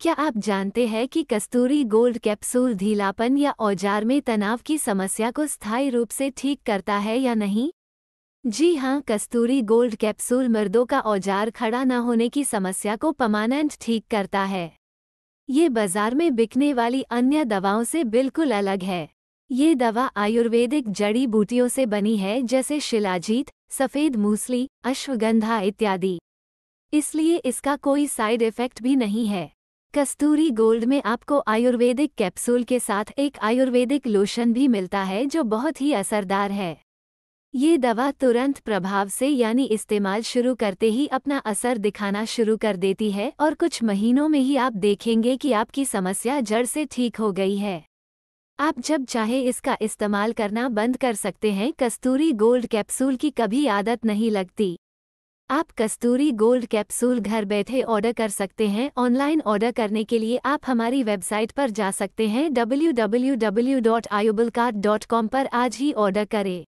क्या आप जानते हैं कि कस्तूरी गोल्ड कैप्सूल ढीलापन या औजार में तनाव की समस्या को स्थायी रूप से ठीक करता है या नहीं जी हाँ कस्तूरी गोल्ड कैप्सूल मर्दों का औजार खड़ा न होने की समस्या को पमानेंट ठीक करता है ये बाजार में बिकने वाली अन्य दवाओं से बिल्कुल अलग है ये दवा आयुर्वेदिक जड़ी बूटियों से बनी है जैसे शिलाजीत सफ़ेद मूसली अश्वगंधा इत्यादि इसलिए इसका कोई साइड इफ़ेक्ट भी नहीं है कस्तूरी गोल्ड में आपको आयुर्वेदिक कैप्सूल के साथ एक आयुर्वेदिक लोशन भी मिलता है जो बहुत ही असरदार है ये दवा तुरंत प्रभाव से यानी इस्तेमाल शुरू करते ही अपना असर दिखाना शुरू कर देती है और कुछ महीनों में ही आप देखेंगे कि आपकी समस्या जड़ से ठीक हो गई है आप जब चाहे इसका इस्तेमाल करना बंद कर सकते हैं कस्तूरी गोल्ड कैप्सूल की कभी आदत नहीं लगती आप कस्तूरी गोल्ड कैप्सूल घर बैठे ऑर्डर कर सकते हैं ऑनलाइन ऑर्डर करने के लिए आप हमारी वेबसाइट पर जा सकते हैं W W W dot dot com पर आज ही ऑर्डर करें